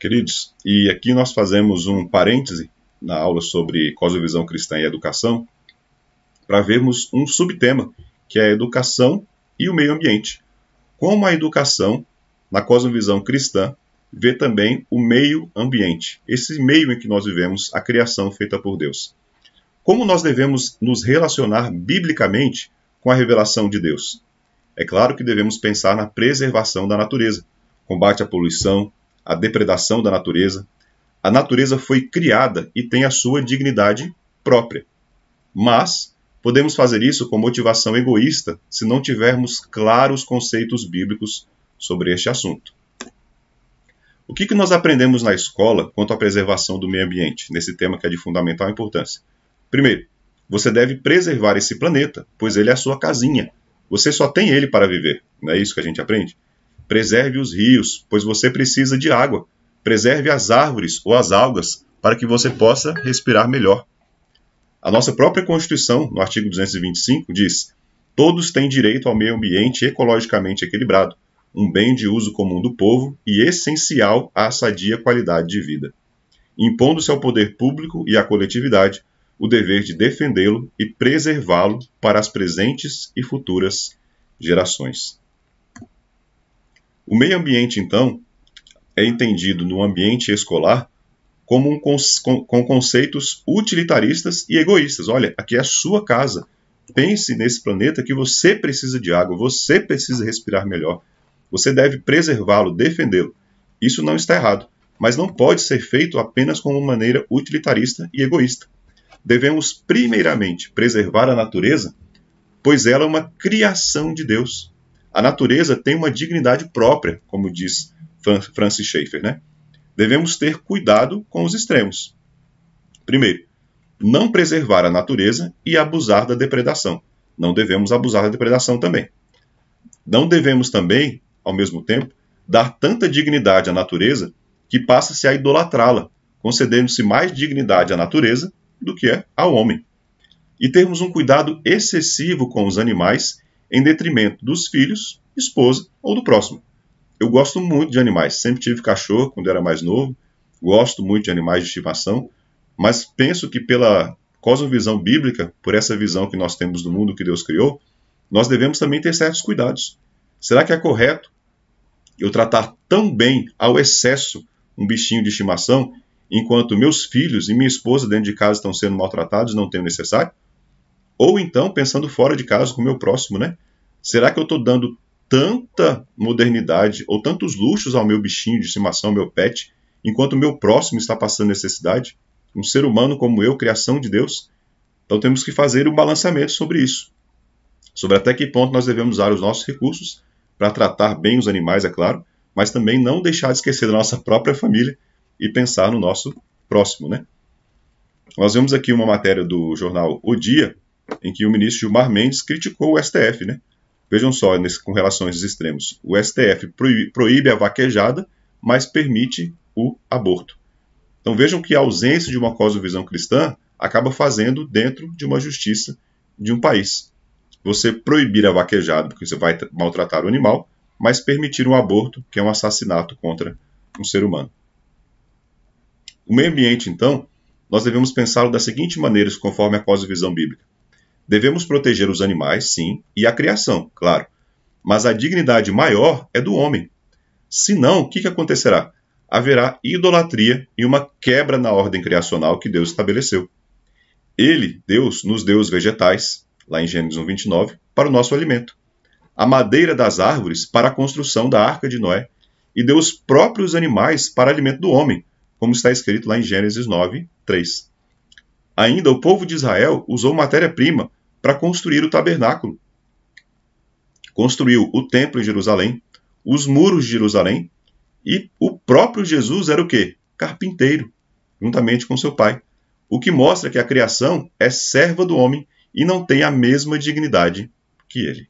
Queridos, e aqui nós fazemos um parêntese na aula sobre cosmovisão cristã e educação para vermos um subtema, que é a educação e o meio ambiente. Como a educação, na cosmovisão cristã, vê também o meio ambiente, esse meio em que nós vivemos, a criação feita por Deus. Como nós devemos nos relacionar biblicamente com a revelação de Deus? É claro que devemos pensar na preservação da natureza, combate à poluição, a depredação da natureza. A natureza foi criada e tem a sua dignidade própria. Mas podemos fazer isso com motivação egoísta se não tivermos claros conceitos bíblicos sobre este assunto. O que, que nós aprendemos na escola quanto à preservação do meio ambiente, nesse tema que é de fundamental importância? Primeiro, você deve preservar esse planeta, pois ele é a sua casinha. Você só tem ele para viver, não é isso que a gente aprende? Preserve os rios, pois você precisa de água. Preserve as árvores ou as algas, para que você possa respirar melhor. A nossa própria Constituição, no artigo 225, diz: Todos têm direito ao meio ambiente ecologicamente equilibrado, um bem de uso comum do povo e essencial à sadia qualidade de vida, impondo-se ao poder público e à coletividade o dever de defendê-lo e preservá-lo para as presentes e futuras gerações. O meio ambiente, então, é entendido no ambiente escolar como um con com conceitos utilitaristas e egoístas. Olha, aqui é a sua casa. Pense nesse planeta que você precisa de água, você precisa respirar melhor. Você deve preservá-lo, defendê-lo. Isso não está errado, mas não pode ser feito apenas como maneira utilitarista e egoísta. Devemos primeiramente preservar a natureza, pois ela é uma criação de Deus a natureza tem uma dignidade própria, como diz Francis Schaeffer. Né? Devemos ter cuidado com os extremos. Primeiro, não preservar a natureza e abusar da depredação. Não devemos abusar da depredação também. Não devemos também, ao mesmo tempo, dar tanta dignidade à natureza que passa-se a idolatrá-la, concedendo-se mais dignidade à natureza do que é ao homem. E termos um cuidado excessivo com os animais em detrimento dos filhos, esposa ou do próximo. Eu gosto muito de animais, sempre tive cachorro quando era mais novo, gosto muito de animais de estimação, mas penso que pela cosmovisão bíblica, por essa visão que nós temos do mundo que Deus criou, nós devemos também ter certos cuidados. Será que é correto eu tratar tão bem ao excesso um bichinho de estimação, enquanto meus filhos e minha esposa dentro de casa estão sendo maltratados, não tem o necessário? Ou então, pensando fora de casa com o meu próximo, né? Será que eu estou dando tanta modernidade ou tantos luxos ao meu bichinho de estimação, meu pet, enquanto o meu próximo está passando necessidade? Um ser humano como eu, criação de Deus? Então temos que fazer um balanceamento sobre isso. Sobre até que ponto nós devemos usar os nossos recursos para tratar bem os animais, é claro, mas também não deixar de esquecer da nossa própria família e pensar no nosso próximo, né? Nós vemos aqui uma matéria do jornal O Dia, em que o ministro Gilmar Mendes criticou o STF, né? Vejam só, nesse, com relação a esses extremos. O STF proíbe, proíbe a vaquejada, mas permite o aborto. Então vejam que a ausência de uma cosmovisão cristã acaba fazendo dentro de uma justiça de um país. Você proibir a vaquejada, porque você vai maltratar o animal, mas permitir um aborto, que é um assassinato contra um ser humano. O meio ambiente, então, nós devemos pensá-lo da seguinte maneira, conforme a cosmovisão bíblica. Devemos proteger os animais, sim, e a criação, claro. Mas a dignidade maior é do homem. Senão, o que, que acontecerá? Haverá idolatria e uma quebra na ordem criacional que Deus estabeleceu. Ele, Deus, nos deu os vegetais, lá em Gênesis 1,29, para o nosso alimento, a madeira das árvores para a construção da arca de Noé, e deu os próprios animais para alimento do homem, como está escrito lá em Gênesis 9, 3. Ainda o povo de Israel usou matéria-prima para construir o tabernáculo. Construiu o templo em Jerusalém, os muros de Jerusalém, e o próprio Jesus era o quê? Carpinteiro, juntamente com seu pai. O que mostra que a criação é serva do homem e não tem a mesma dignidade que ele.